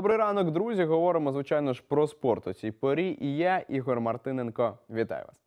Добрий ранок, друзі. Говоримо, звичайно ж, про спорт у цій порі. І я, Ігор Мартиненко, вітаю вас.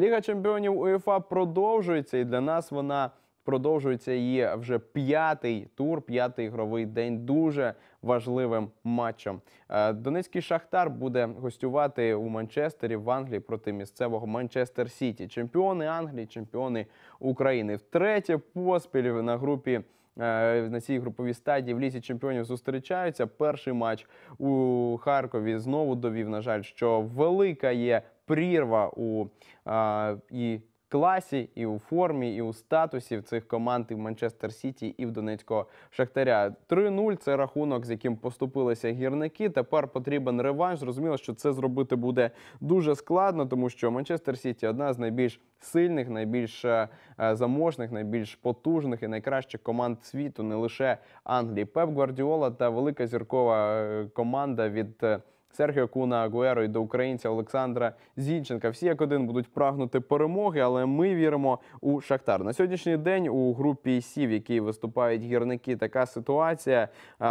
Ліга чемпіонів УЄФА продовжується, і для нас вона продовжується її вже п'ятий тур, п'ятий ігровий день. Дуже важливим матчем. Е, Донецький шахтар буде гостювати у Манчестері в Англії проти місцевого Манчестер Сіті. Чемпіони Англії, чемпіони України. Втретє поспіль на групі. Е, на цій груповій стадії в лісі чемпіонів зустрічаються. Перший матч у Харкові знову довів, на жаль, що велика є прірва у а, і класі, і у формі, і у статусі в цих команд і в Манчестер Сіті, і в Донецького Шахтаря. 3-0 – це рахунок, з яким поступилися гірники. Тепер потрібен реванш. Зрозуміло, що це зробити буде дуже складно, тому що Манчестер Сіті одна з найбільш сильних, найбільш е, е, заможних, найбільш потужних і найкращих команд світу, не лише Англії. Пеп Гвардіола та велика зіркова е, команда від. Сергія Куна Агуеро і до українця Олександра Зінченка. Всі як один будуть прагнути перемоги, але ми віримо у Шахтар. На сьогоднішній день у групі Сі, в якій виступають гірники, така ситуація.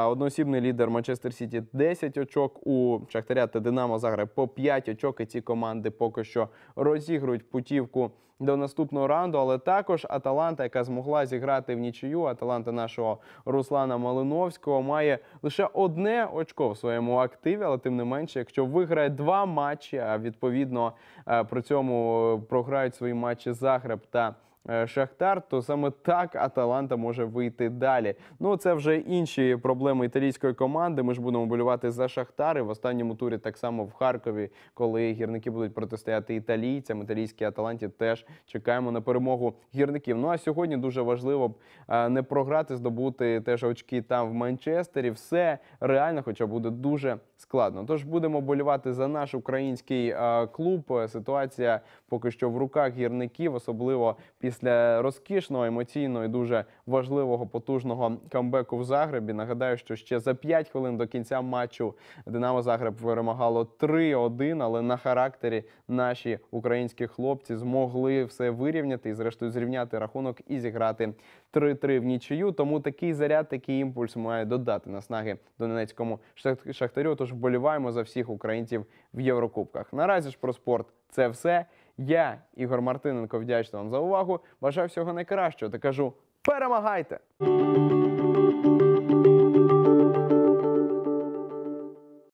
Одноосібний лідер Манчестер Сіті 10 очок у Шахтаря та Динамо Загреб по 5 очок. І ці команди поки що розігрують путівку. До наступного раунду, але також Аталанта, яка змогла зіграти в нічию, Аталанта нашого Руслана Малиновського має лише одне очко в своєму активі, але тим не менше менше, якщо виграє два матчі, а відповідно е, при цьому е, програють свої матчі Загреб та Е, Шахтар, то саме так Аталанта може вийти далі. Ну це вже інші проблеми італійської команди. Ми ж будемо болювати за Шахтари в останньому турі, так само в Харкові, коли гірники будуть протистояти італійцям. Італійській Аталанті теж чекаємо на перемогу гірників. Ну а сьогодні дуже важливо е, не програти, здобути теж очки там в Манчестері. Все реально, хоча буде дуже складно. Тож будемо болювати за наш український е, клуб. Ситуація поки що в руках гірників, особливо після після розкішного емоційного і дуже важливого потужного камбеку в Загребі. Нагадаю, що ще за 5 хвилин до кінця матчу Динамо Загреб перемагало 3-1, але на характері наші українські хлопці змогли все вирівняти і, зрештою, зрівняти рахунок і зіграти 3-3 в нічию. Тому такий заряд, такий імпульс має додати наснаги донецькому шахтарю. Тож вболіваємо за всіх українців в Єврокубках. Наразі ж про спорт це все. Я, Ігор Мартиненко, вдячний вам за увагу. Бажаю всього найкращого та кажу перемагайте!